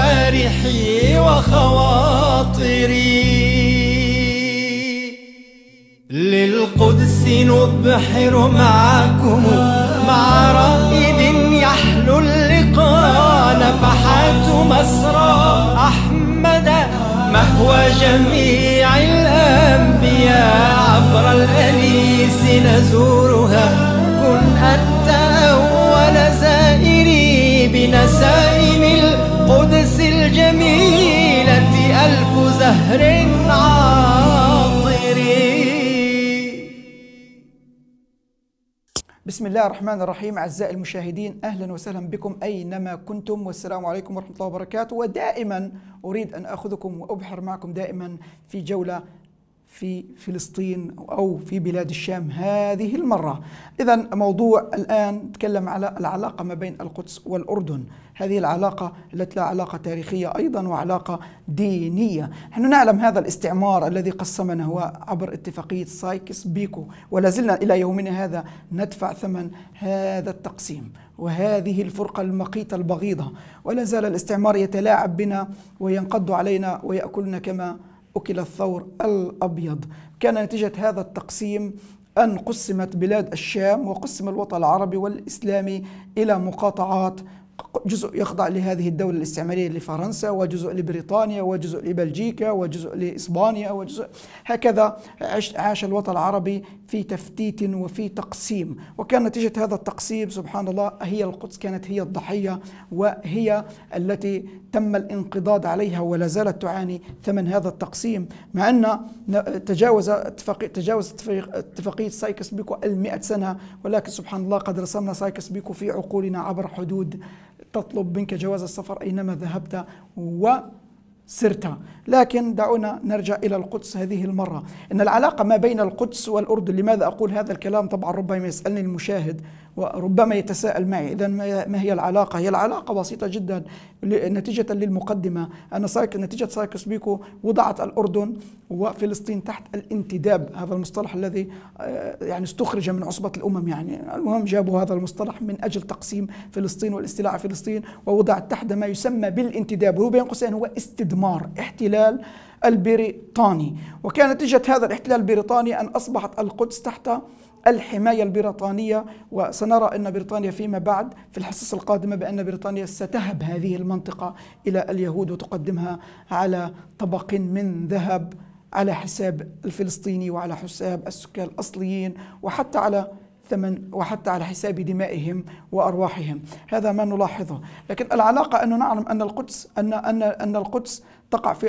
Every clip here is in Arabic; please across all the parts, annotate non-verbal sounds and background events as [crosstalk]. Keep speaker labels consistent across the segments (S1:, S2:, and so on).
S1: جوارحي وخواطري للقدس نبحر معكم مع رائد يحلو اللقاء نفحات مسرى أحمد مهوى جميع الأنبياء عبر الأنيس نزورها كن أنت بسم الله الرحمن الرحيم أعزائي المشاهدين أهلا وسهلا بكم أينما كنتم والسلام عليكم ورحمة الله وبركاته ودائما أريد أن أخذكم وأبحر معكم دائما في جولة في فلسطين أو في بلاد الشام هذه المرة إذا موضوع الآن نتكلم على العلاقة ما بين القدس والأردن هذه العلاقة التي لها علاقة تاريخية أيضا وعلاقة دينية نحن نعلم هذا الاستعمار الذي قسمنا هو عبر اتفاقية سايكس بيكو ولا زلنا إلى يومنا هذا ندفع ثمن هذا التقسيم وهذه الفرقة المقيتة البغيضة ولا زال الاستعمار يتلاعب بنا وينقض علينا ويأكلنا كما أكل الثور الأبيض كان نتيجة هذا التقسيم أن قسمت بلاد الشام وقسم الوطن العربي والإسلامي إلى مقاطعات جزء يخضع لهذه الدولة الاستعمارية لفرنسا وجزء لبريطانيا وجزء لبلجيكا وجزء لإسبانيا وجزء هكذا عاش الوطن العربي في تفتيت وفي تقسيم وكان نتيجة هذا التقسيم سبحان الله هي القدس كانت هي الضحية وهي التي تم الانقضاض عليها ولا زالت تعاني ثمن هذا التقسيم مع أن تجاوز اتفاقية تجاوز اتفاقية سايكس بيكو المئة سنة ولكن سبحان الله قد رسمنا سايكس بيكو في عقولنا عبر حدود تطلب منك جواز السفر أينما ذهبت و لكن دعونا نرجع إلى القدس هذه المرة إن العلاقة ما بين القدس والأردن لماذا أقول هذا الكلام طبعا ربما يسألني المشاهد وربما يتساءل معي إذا ما هي العلاقة هي العلاقة بسيطة جدا نتيجة للمقدمة أن نتيجة سايكس بيكو وضعت الأردن وفلسطين تحت الانتداب هذا المصطلح الذي آه، يعني استخرج من عصبة الأمم يعني المهم جابوا هذا المصطلح من أجل تقسيم فلسطين والاستيلاء على فلسطين ووضعت تحت ما يسمى بالانتداب وهو بين قوسين هو استدمار احتلال البريطاني وكان نتيجة هذا الاحتلال البريطاني أن أصبحت القدس تحت الحماية البريطانية وسنرى أن بريطانيا فيما بعد في الحصص القادمة بأن بريطانيا ستهب هذه المنطقة إلى اليهود وتقدمها على طبق من ذهب على حساب الفلسطيني وعلى حساب السكان الأصليين وحتى على ثمن وحتى على حساب دمائهم وارواحهم، هذا ما نلاحظه، لكن العلاقه انه نعلم ان القدس ان ان ان القدس تقع في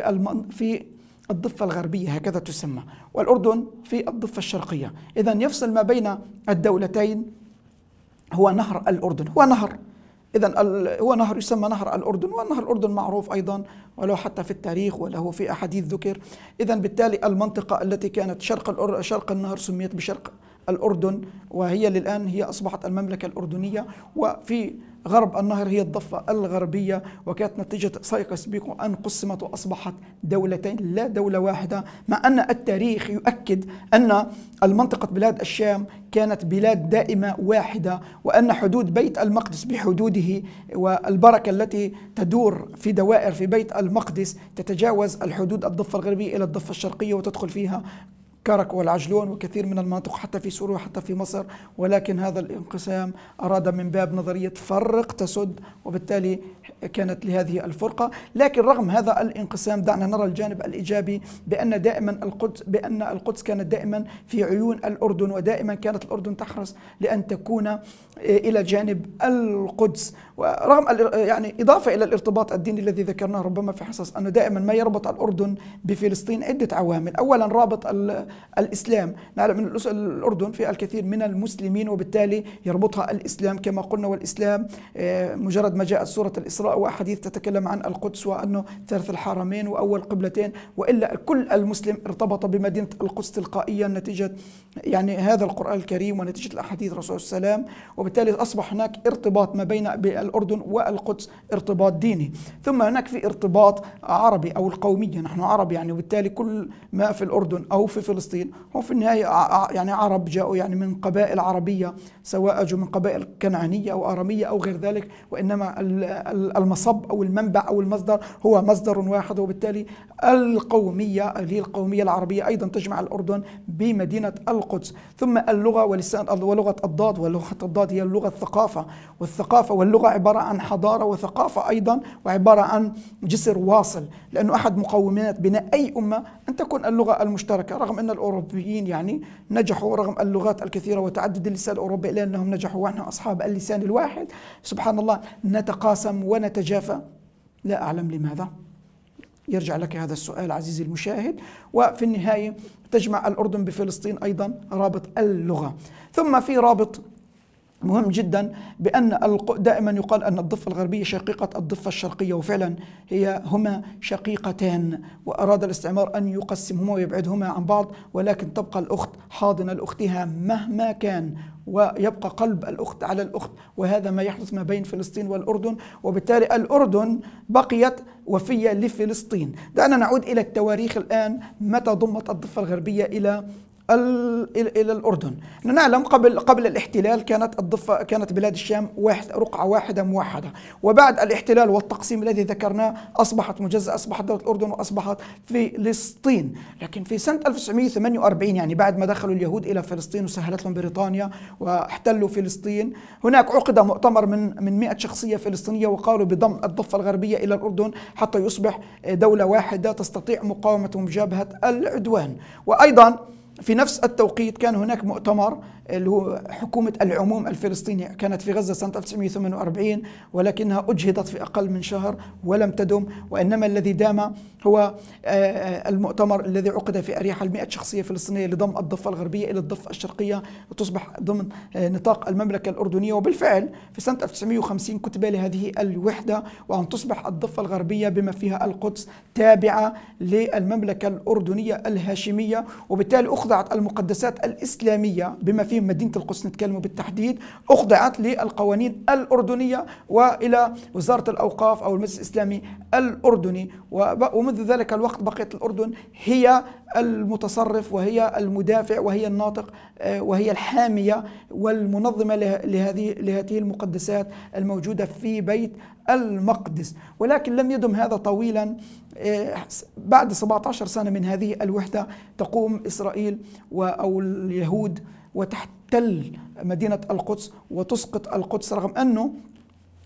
S1: في الضفة الغربية هكذا تسمى والأردن في الضفة الشرقية إذا يفصل ما بين الدولتين هو نهر الأردن هو نهر إذا هو نهر يسمى نهر الأردن ونهر الأردن معروف أيضا ولو حتى في التاريخ وله في أحاديث ذكر إذا بالتالي المنطقة التي كانت شرق شرق النهر سميت بشرق الأردن وهي للآن هي أصبحت المملكة الأردنية وفي غرب النهر هي الضفة الغربية وكانت نتيجة سيقس بيكو أن قسمت وأصبحت دولتين لا دولة واحدة مع أن التاريخ يؤكد أن المنطقة بلاد الشام كانت بلاد دائمة واحدة وأن حدود بيت المقدس بحدوده والبركة التي تدور في دوائر في بيت المقدس تتجاوز الحدود الضفة الغربية إلى الضفة الشرقية وتدخل فيها كرك والعجلون وكثير من المناطق حتى في سوريا وحتى في مصر ولكن هذا الانقسام أراد من باب نظرية فرق تسد وبالتالي كانت لهذه الفرقة لكن رغم هذا الانقسام دعنا نرى الجانب الإيجابي بأن دائما القدس بأن القدس كانت دائما في عيون الأردن ودائما كانت الأردن تحرص لأن تكون إلى جانب القدس ورغم يعني إضافة إلى الارتباط الديني الذي ذكرناه ربما في حصص أنه دائما ما يربط الأردن بفلسطين عدة عوامل أولا رابط الإسلام نعلم أن الأردن في الكثير من المسلمين وبالتالي يربطها الإسلام كما قلنا والإسلام آه، مجرد ما جاءت سورة الإسراء وأحاديث تتكلم عن القدس وأنه ثالث الحرمين وأول قبلتين وإلا كل المسلم ارتبط بمدينة القدس تلقائيا نتيجة يعني هذا القرآن الكريم ونتيجة الأحاديث الرسول السلام وبالتالي أصبح هناك ارتباط ما بين الأردن والقدس ارتباط ديني ثم هناك في ارتباط عربي أو القومية نحن عرب يعني وبالتالي كل ما في الأردن أو في فلسطين هو في النهاية يعني عرب جاءوا يعني من قبائل عربية سواء أجوا من قبائل كنعانية أو آرامية أو غير ذلك وإنما المصب أو المنبع أو المصدر هو مصدر واحد وبالتالي القومية اللي هي القومية العربية أيضا تجمع الأردن بمدينة القدس ثم اللغة ولسان ولغة الضاد ولغة الضاد هي اللغة الثقافة والثقافة واللغة عبارة عن حضارة وثقافة أيضا وعبارة عن جسر واصل لأنه أحد مقومات بناء أي أمة أن تكون اللغة المشتركة رغم أن الأوروبيين يعني نجحوا رغم اللغات الكثيرة وتعدد اللسان الأوروبي إلا أنهم نجحوا ونحن أصحاب اللسان الواحد سبحان الله نتقاسم ونتجافى لا أعلم لماذا يرجع لك هذا السؤال عزيزي المشاهد وفي النهاية تجمع الأردن بفلسطين أيضا رابط اللغة ثم في رابط مهم جدا بأن دائما يقال أن الضفة الغربية شقيقة الضفة الشرقية وفعلا هي هما شقيقتان وأراد الاستعمار أن يقسمهما ويبعدهما عن بعض ولكن تبقى الأخت حاضنة لأختها مهما كان ويبقى قلب الأخت على الأخت وهذا ما يحدث ما بين فلسطين والأردن وبالتالي الأردن بقيت وفية لفلسطين دعنا نعود إلى التواريخ الآن متى ضمت الضفة الغربية إلى الى الاردن نحن نعلم قبل قبل الاحتلال كانت الضفه كانت بلاد الشام واحد رقعه واحده موحده وبعد الاحتلال والتقسيم الذي ذكرناه اصبحت مجزاه اصبحت دوله الاردن واصبحت فلسطين لكن في سنه 1948 يعني بعد ما دخلوا اليهود الى فلسطين وسهلت لهم بريطانيا واحتلوا فلسطين هناك عقد مؤتمر من من 100 شخصيه فلسطينيه وقالوا بضم الضفه الغربيه الى الاردن حتى يصبح دوله واحده تستطيع مقاومه ومجابهه العدوان وايضا في نفس التوقيت كان هناك مؤتمر اللي هو حكومة العموم الفلسطيني كانت في غزة سنة 1948 ولكنها أجهضت في أقل من شهر ولم تدم وإنما الذي دام هو آه، آه، المؤتمر الذي عقد في أريحة المئة شخصية فلسطينية لضم الضفة الغربية إلى الضفة الشرقية وتصبح ضمن آه، نطاق المملكة الأردنية وبالفعل في سنة 1950 كتب لهذه الوحدة وأن تصبح الضفة الغربية بما فيها القدس تابعة للمملكة الأردنية الهاشمية وبالتالي أخذ أخضعت المقدسات الإسلامية بما فيهم مدينة القدس نتكلم بالتحديد أخضعت للقوانين الأردنية وإلى وزارة الأوقاف أو المجلس الإسلامي الأردني ومنذ ذلك الوقت بقيت الأردن هي المتصرف وهي المدافع وهي الناطق آه، وهي الحامية والمنظمة لهذه لهذه المقدسات الموجودة في بيت المقدس ولكن لم يدم هذا طويلا بعد 17 سنة من هذه الوحدة تقوم إسرائيل أو اليهود وتحتل مدينة القدس وتسقط القدس رغم أنه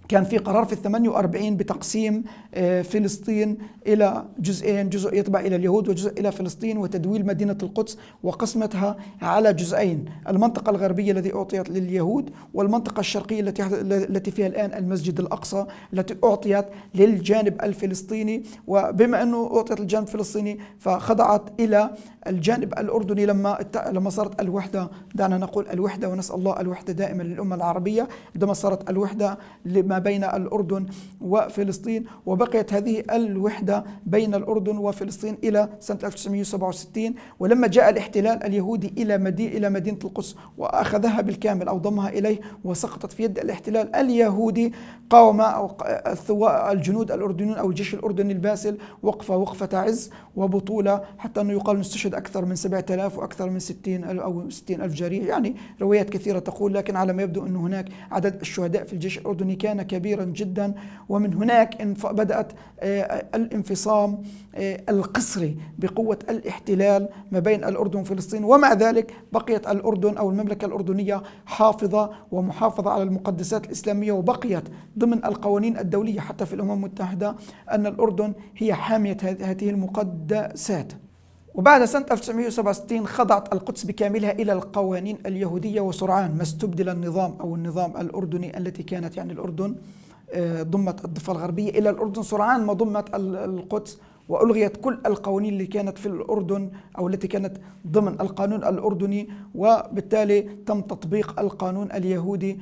S1: كان في قرار في ال 48 بتقسيم آه، فلسطين الى جزئين، جزء يتبع الى اليهود وجزء الى فلسطين وتدويل مدينه القدس وقسمتها على جزئين، المنطقه الغربيه التي اعطيت لليهود والمنطقه الشرقيه التي التي فيها الان المسجد الاقصى التي اعطيت للجانب الفلسطيني وبما انه اعطيت للجانب الفلسطيني فخضعت الى الجانب الاردني لما لما صارت الوحده دعنا نقول الوحده ونسال الله الوحده دائما للامه العربيه عندما صارت الوحده لما ما بين الأردن وفلسطين وبقيت هذه الوحدة بين الأردن وفلسطين إلى سنة 1967 ولما جاء الاحتلال اليهودي إلى مدينة إلى مدينة القدس وأخذها بالكامل أو ضمها إليه وسقطت في يد الاحتلال اليهودي قاوم الجنود الأردنيون أو الجيش الأردني الباسل وقفة وقفة عز وبطولة حتى أنه يقال استشهد أكثر من 7000 وأكثر من 60 أو 60 ألف جريح يعني روايات كثيرة تقول لكن على ما يبدو أن هناك عدد الشهداء في الجيش الأردني كان كبيرا جدا ومن هناك بدأت آه، الانفصام آه، القسري بقوة الاحتلال ما بين الأردن وفلسطين ومع ذلك بقيت الأردن أو المملكة الأردنية حافظة ومحافظة على المقدسات الإسلامية وبقيت ضمن القوانين الدولية حتى في الأمم المتحدة أن الأردن هي حامية هذه المقدسات المقدسات وبعد سنة 1967 خضعت القدس بكاملها إلى القوانين اليهودية وسرعان ما استبدل النظام أو النظام الأردني التي كانت يعني الأردن آه، ضمت الضفة الغربية إلى الأردن سرعان ما ضمت القدس وألغيت كل القوانين اللي كانت في الأردن أو التي كانت ضمن القانون الأردني وبالتالي تم تطبيق القانون اليهودي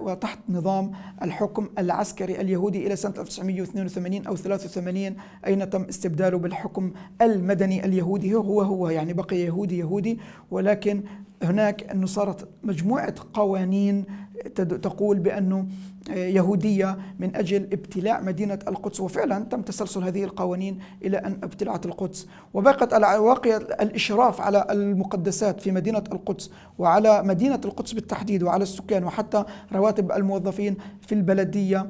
S1: وتحت نظام الحكم العسكري اليهودي إلى سنة 1982 أو 83 أين تم استبداله بالحكم المدني اليهودي هو هو يعني بقي يهودي يهودي ولكن هناك أنه صارت مجموعة قوانين تقول بأنه آه، يهودية من أجل ابتلاع مدينة القدس وفعلا تم تسلسل هذه القوانين إلى أن ابتلعت القدس وبقت واقية الإشراف على المقدسات في مدينة القدس وعلى مدينة القدس بالتحديد وعلى السكان وحتى رواتب الموظفين في البلدية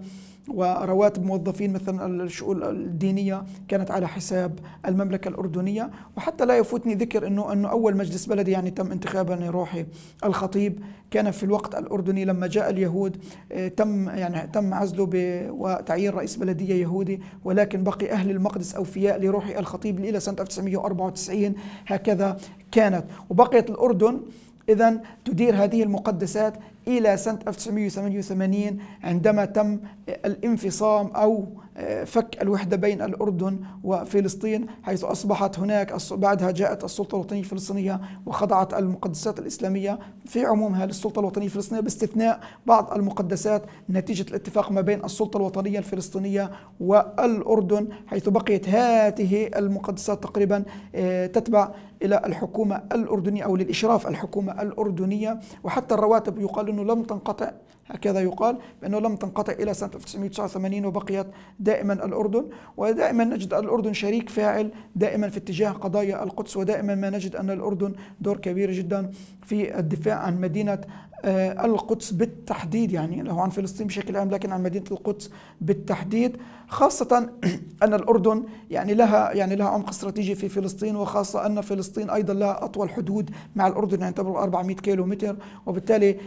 S1: ورواتب موظفين مثلا الشؤون الدينية كانت على حساب المملكة الأردنية وحتى لا يفوتني ذكر أنه, أنه أول مجلس بلدي يعني تم انتخابه روحي الخطيب كان في الوقت الأردني لما جاء اليهود آه، تم يعني تم عزله وتعيين رئيس بلدية يهودي ولكن بقي أهل المقدس أوفياء لروحي الخطيب إلى سنة 1994 هكذا كانت وبقيت الأردن إذا تدير هذه المقدسات إلى سنة 1988 عندما تم الانفصام أو آه، فك الوحدة بين الأردن وفلسطين حيث أصبحت هناك بعدها جاءت السلطة الوطنية الفلسطينية وخضعت المقدسات الإسلامية في عمومها للسلطة الوطنية الفلسطينية باستثناء بعض المقدسات نتيجة الاتفاق ما بين السلطة الوطنية الفلسطينية والأردن حيث بقيت هذه المقدسات تقريبا آه، تتبع إلى الحكومة الأردنية أو للإشراف الحكومة الأردنية وحتى الرواتب يقال أنه لم تنقطع هكذا يقال بأنه لم تنقطع إلى سنة 1989 وبقيت دائما الأردن ودائما نجد الأردن شريك فاعل دائما في اتجاه قضايا القدس ودائما ما نجد أن الأردن دور كبير جدا في الدفاع عن مدينة آه، القدس بالتحديد يعني له عن فلسطين بشكل عام لكن عن مدينة القدس بالتحديد خاصة [clears throat] أن الأردن يعني لها يعني لها عمق استراتيجي في فلسطين وخاصة أن فلسطين أيضا لها أطول حدود مع الأردن يعني تبلغ 400 كيلو متر وبالتالي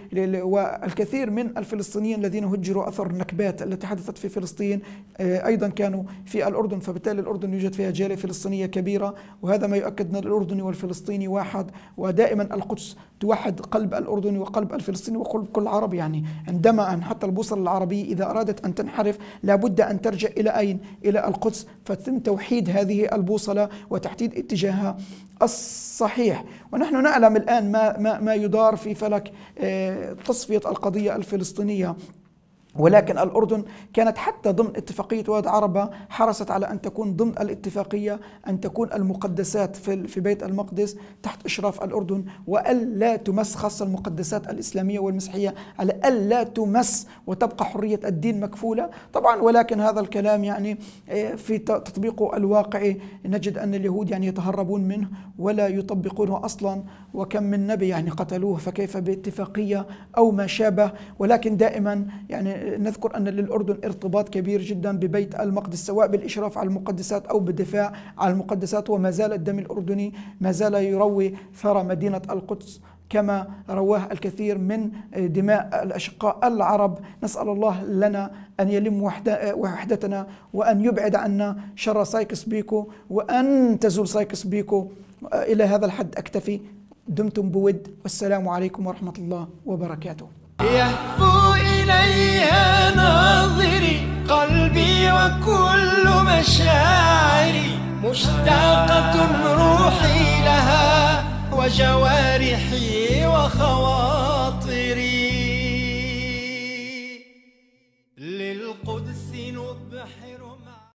S1: والكثير من الفلسطينيين الذين هجروا أثر النكبات التي حدثت في فلسطين آه، أيضا كانوا في الأردن فبالتالي الأردن يوجد فيها جالية فلسطينية كبيرة وهذا ما يؤكد أن الأردني والفلسطيني واحد ودائما القدس توحد قلب الأردني وقلب الفلسطيني الفلسطيني وكل كل عربي يعني عندما أن حتى البوصلة العربية إذا أرادت أن تنحرف لابد أن ترجع إلى أين؟ إلى القدس فتم توحيد هذه البوصلة وتحديد اتجاهها الصحيح ونحن نعلم الآن ما, ما, ما يدار في فلك آه، تصفية القضية الفلسطينية ولكن الأردن كانت حتى ضمن اتفاقية واد عربة حرصت على أن تكون ضمن الاتفاقية أن تكون المقدسات في في بيت المقدس تحت إشراف الأردن وألا تمس خاصة المقدسات الإسلامية والمسيحية على ألا تمس وتبقى حرية الدين مكفولة طبعا ولكن هذا الكلام يعني آه، في تطبيقه الواقعي نجد أن اليهود يعني يتهربون منه ولا يطبقونه أصلا وكم من نبي يعني قتلوه فكيف باتفاقية أو ما شابه ولكن دائما يعني نذكر أن للأردن ارتباط كبير جدا ببيت المقدس سواء بالإشراف على المقدسات أو بالدفاع على المقدسات وما زال الدم الأردني ما زال يروي ثرى مدينة القدس كما رواه الكثير من دماء الأشقاء العرب نسأل الله لنا أن يلم وحدتنا وأن يبعد عنا شر سايكس بيكو وأن تزول سايكس بيكو إلى هذا الحد أكتفي دمتم بود والسلام عليكم ورحمة الله وبركاته إليها ناظري قلبي وكل مشاعري مشتاقة روحي لها وجوارحي وخواطري